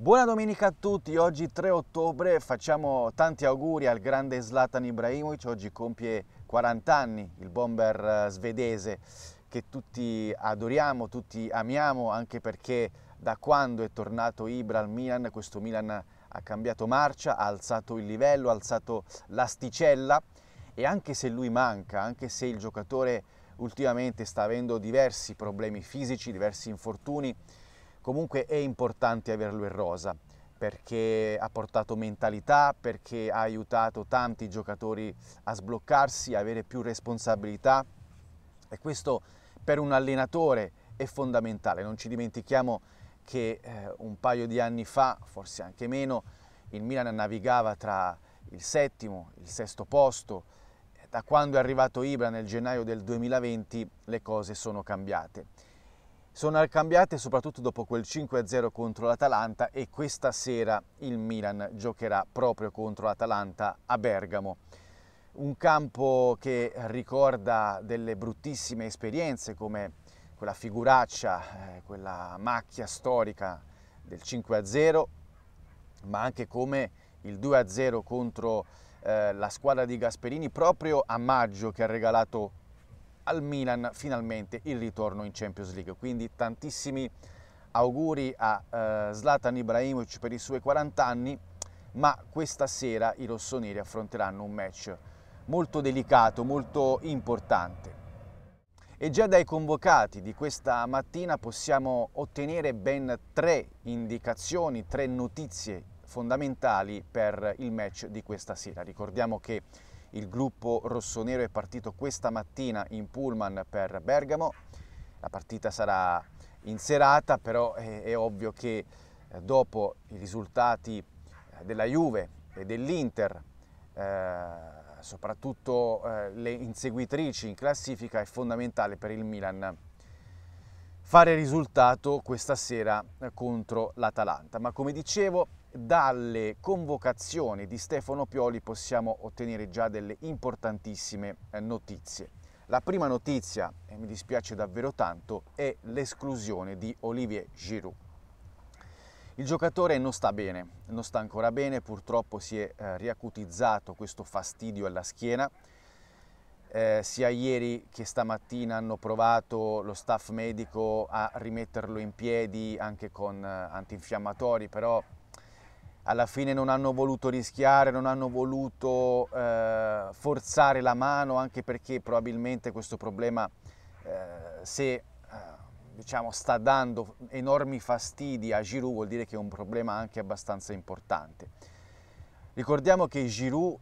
Buona domenica a tutti, oggi 3 ottobre facciamo tanti auguri al grande Zlatan Ibrahimovic, oggi compie 40 anni il bomber eh, svedese che tutti adoriamo, tutti amiamo anche perché da quando è tornato Ibra al Milan, questo Milan ha cambiato marcia, ha alzato il livello, ha alzato l'asticella e anche se lui manca, anche se il giocatore ultimamente sta avendo diversi problemi fisici, diversi infortuni, Comunque è importante averlo in rosa perché ha portato mentalità, perché ha aiutato tanti giocatori a sbloccarsi, a avere più responsabilità e questo per un allenatore è fondamentale. Non ci dimentichiamo che eh, un paio di anni fa, forse anche meno, il Milan navigava tra il settimo e il sesto posto. Da quando è arrivato Ibra nel gennaio del 2020 le cose sono cambiate sono cambiate soprattutto dopo quel 5-0 contro l'Atalanta e questa sera il Milan giocherà proprio contro l'Atalanta a Bergamo. Un campo che ricorda delle bruttissime esperienze come quella figuraccia, eh, quella macchia storica del 5-0, ma anche come il 2-0 contro eh, la squadra di Gasperini proprio a maggio che ha regalato al Milan finalmente il ritorno in Champions League. Quindi tantissimi auguri a eh, Zlatan Ibrahimovic per i suoi 40 anni, ma questa sera i rossoneri affronteranno un match molto delicato, molto importante. E già dai convocati di questa mattina possiamo ottenere ben tre indicazioni, tre notizie fondamentali per il match di questa sera. Ricordiamo che il gruppo rossonero è partito questa mattina in pullman per Bergamo. La partita sarà in serata, però è, è ovvio che eh, dopo i risultati eh, della Juve e dell'Inter, eh, soprattutto eh, le inseguitrici in classifica, è fondamentale per il Milan fare risultato questa sera eh, contro l'Atalanta. Ma come dicevo, dalle convocazioni di Stefano Pioli possiamo ottenere già delle importantissime eh, notizie. La prima notizia, e mi dispiace davvero tanto, è l'esclusione di Olivier Giroud. Il giocatore non sta bene, non sta ancora bene, purtroppo si è eh, riacutizzato questo fastidio alla schiena. Eh, sia ieri che stamattina hanno provato lo staff medico a rimetterlo in piedi anche con eh, antinfiammatori, però alla fine non hanno voluto rischiare, non hanno voluto eh, forzare la mano anche perché probabilmente questo problema eh, se eh, diciamo, sta dando enormi fastidi a Giroud vuol dire che è un problema anche abbastanza importante. Ricordiamo che Giroud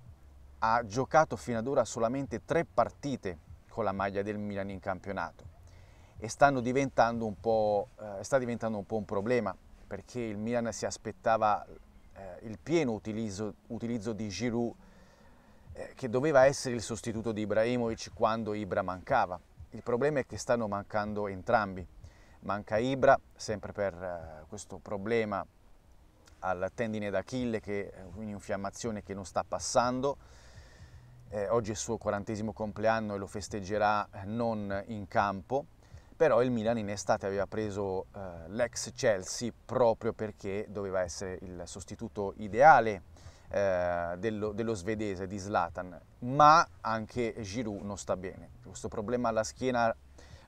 ha giocato fino ad ora solamente tre partite con la maglia del Milan in campionato e diventando eh, sta diventando un po' un problema perché il Milan si aspettava eh, il pieno utilizzo, utilizzo di Giroud eh, che doveva essere il sostituto di Ibrahimovic quando Ibra mancava. Il problema è che stanno mancando entrambi. Manca Ibra sempre per eh, questo problema al tendine d'Achille che è eh, un'infiammazione che non sta passando. Eh, oggi è il suo quarantesimo compleanno e lo festeggerà non in campo però il Milan in estate aveva preso eh, l'ex Chelsea proprio perché doveva essere il sostituto ideale eh, dello, dello, svedese di Slatan, ma anche Giroud non sta bene, questo problema alla schiena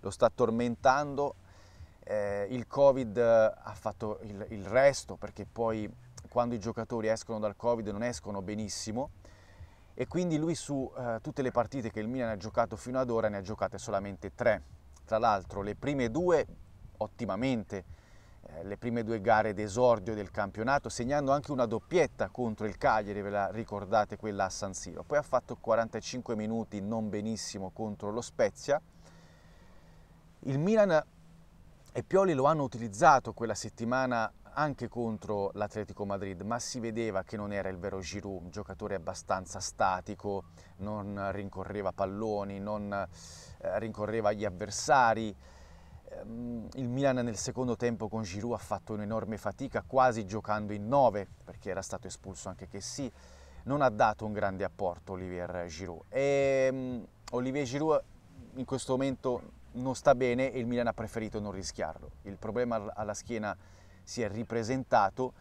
lo sta tormentando, eh, il Covid ha fatto il, il resto perché poi quando i giocatori escono dal Covid non escono benissimo, e quindi lui su eh, tutte le partite che il Milan ha giocato fino ad ora ne ha giocate solamente tre tra l'altro le prime due ottimamente, eh, le prime due gare d'esordio del campionato, segnando anche una doppietta contro il Cagliari, ve la ricordate quella a San Siro. Poi ha fatto 45 minuti non benissimo contro lo Spezia. Il Milan e Pioli lo hanno utilizzato quella settimana anche contro l'Atletico Madrid, ma si vedeva che non era il vero Giroud, un giocatore abbastanza statico, non rincorreva palloni, non eh, rincorreva gli avversari. Ehm, il Milan nel secondo tempo con Giroud ha fatto un'enorme fatica, quasi giocando in nove, perché era stato espulso anche che sì, non ha dato un grande apporto Olivier Giroud. E ehm, Olivier Giroud in questo momento non sta bene e il Milan ha preferito non rischiarlo. Il problema alla schiena si è ripresentato,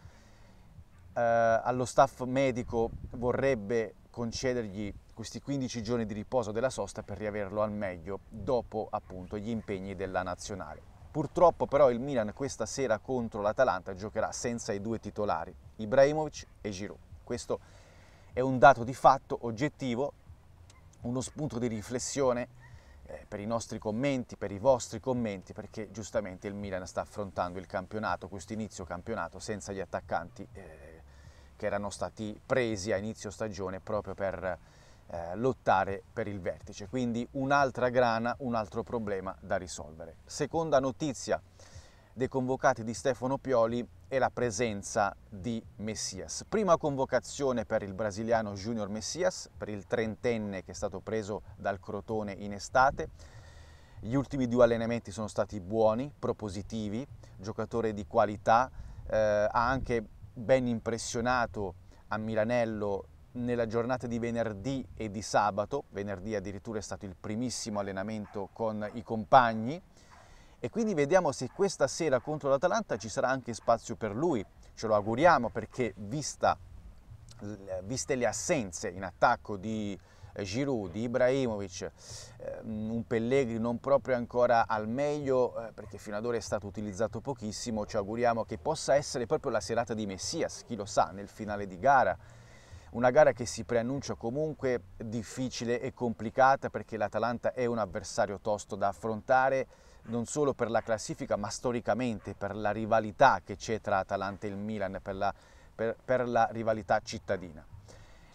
eh, allo staff medico vorrebbe concedergli questi 15 giorni di riposo della sosta per riaverlo al meglio dopo appunto gli impegni della nazionale. Purtroppo però il Milan questa sera contro l'Atalanta giocherà senza i due titolari, Ibrahimovic e Giroud. Questo è un dato di fatto oggettivo, uno spunto di riflessione eh, per i nostri commenti, per i vostri commenti, perché giustamente il Milan sta affrontando il campionato, questo inizio campionato, senza gli attaccanti eh, che erano stati presi a inizio stagione proprio per eh, lottare per il vertice. Quindi un'altra grana, un altro problema da risolvere. Seconda notizia dei convocati di Stefano Pioli e la presenza di Messias. Prima convocazione per il brasiliano Junior Messias, per il trentenne che è stato preso dal Crotone in estate. Gli ultimi due allenamenti sono stati buoni, propositivi, giocatore di qualità, eh, ha anche ben impressionato a Milanello nella giornata di venerdì e di sabato, venerdì addirittura è stato il primissimo allenamento con i compagni, e quindi vediamo se questa sera contro l'Atalanta ci sarà anche spazio per lui. Ce lo auguriamo perché vista, viste le assenze in attacco di eh, Giroud, di Ibrahimovic, ehm, un Pellegrini non proprio ancora al meglio eh, perché fino ad ora è stato utilizzato pochissimo, ci auguriamo che possa essere proprio la serata di Messias, chi lo sa, nel finale di gara una gara che si preannuncia comunque difficile e complicata perché l'Atalanta è un avversario tosto da affrontare non solo per la classifica ma storicamente per la rivalità che c'è tra Atalanta e il Milan, per la, per, per la rivalità cittadina.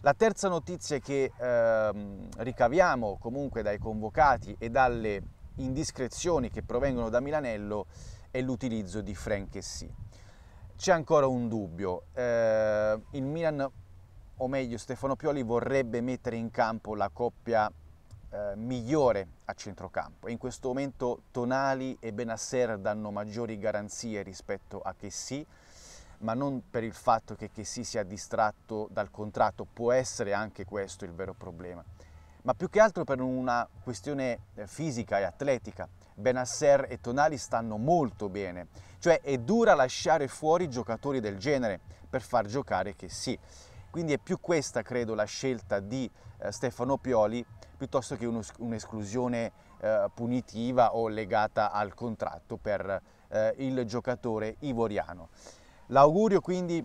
La terza notizia che ehm, ricaviamo comunque dai convocati e dalle indiscrezioni che provengono da Milanello è l'utilizzo di Frank Essi. C'è ancora un dubbio, eh, il Milan, o meglio Stefano Pioli, vorrebbe mettere in campo la coppia eh, migliore a centrocampo. In questo momento Tonali e Benasser danno maggiori garanzie rispetto a Chessy, ma non per il fatto che Chessy sia distratto dal contratto, può essere anche questo il vero problema, ma più che altro per una questione eh, fisica e atletica. Benasser e Tonali stanno molto bene, cioè è dura lasciare fuori giocatori del genere per far giocare Chessy. Quindi è più questa, credo, la scelta di eh, Stefano Pioli piuttosto che un'esclusione eh, punitiva o legata al contratto per eh, il giocatore ivoriano. L'augurio quindi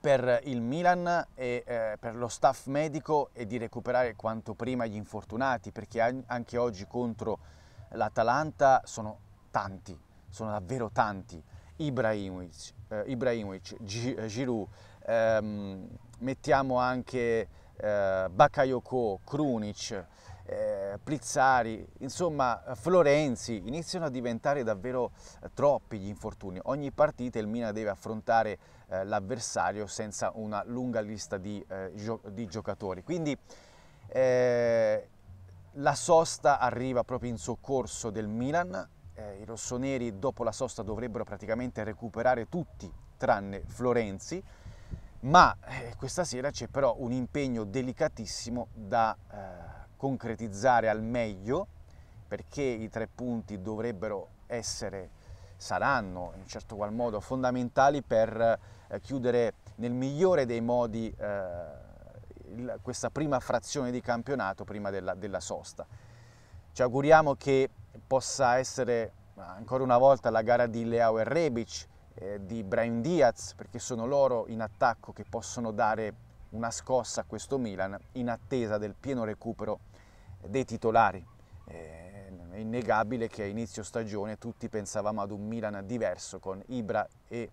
per il Milan e eh, per lo staff medico è di recuperare quanto prima gli infortunati perché anche oggi contro l'Atalanta sono tanti, sono davvero tanti. Ibrahimovic, eh, Ibrahimovic Giroud, ehm, mettiamo anche eh, Bakayoko, Krunic, eh, Plizzari, insomma Florenzi, iniziano a diventare davvero eh, troppi gli infortuni. Ogni partita il Milan deve affrontare eh, l'avversario senza una lunga lista di, eh, gio di giocatori. Quindi eh, la sosta arriva proprio in soccorso del Milan, eh, i rossoneri dopo la sosta dovrebbero praticamente recuperare tutti tranne Florenzi, ma eh, questa sera c'è però un impegno delicatissimo da eh, concretizzare al meglio perché i tre punti dovrebbero essere, saranno in un certo qual modo fondamentali per eh, chiudere nel migliore dei modi eh, il, questa prima frazione di campionato prima della, della sosta. Ci auguriamo che possa essere ancora una volta la gara di Leao e Rebic, eh, di Brian Diaz, perché sono loro in attacco che possono dare una scossa a questo Milan in attesa del pieno recupero dei titolari. Eh, è innegabile che a inizio stagione tutti pensavamo ad un Milan diverso con Ibra e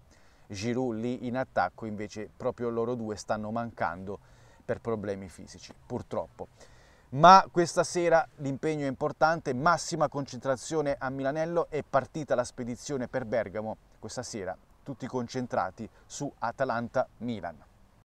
Giroud lì in attacco, invece proprio loro due stanno mancando per problemi fisici, purtroppo. Ma questa sera l'impegno è importante, massima concentrazione a Milanello, è partita la spedizione per Bergamo questa sera, tutti concentrati su Atalanta-Milan.